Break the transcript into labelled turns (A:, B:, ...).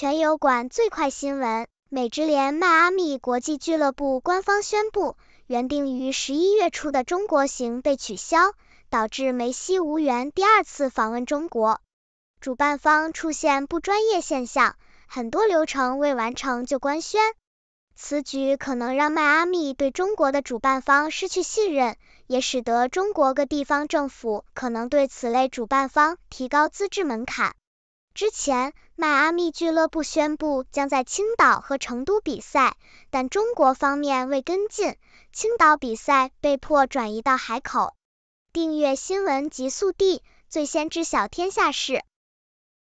A: 全油管最快新闻：美职联迈阿密国际俱乐部官方宣布，原定于十一月初的中国行被取消，导致梅西无缘第二次访问中国。主办方出现不专业现象，很多流程未完成就官宣，此举可能让迈阿密对中国的主办方失去信任，也使得中国各地方政府可能对此类主办方提高资质门槛。之前，迈阿密俱乐部宣布将在青岛和成都比赛，但中国方面未跟进，青岛比赛被迫转移到海口。订阅新闻极速递，最先知晓天下事。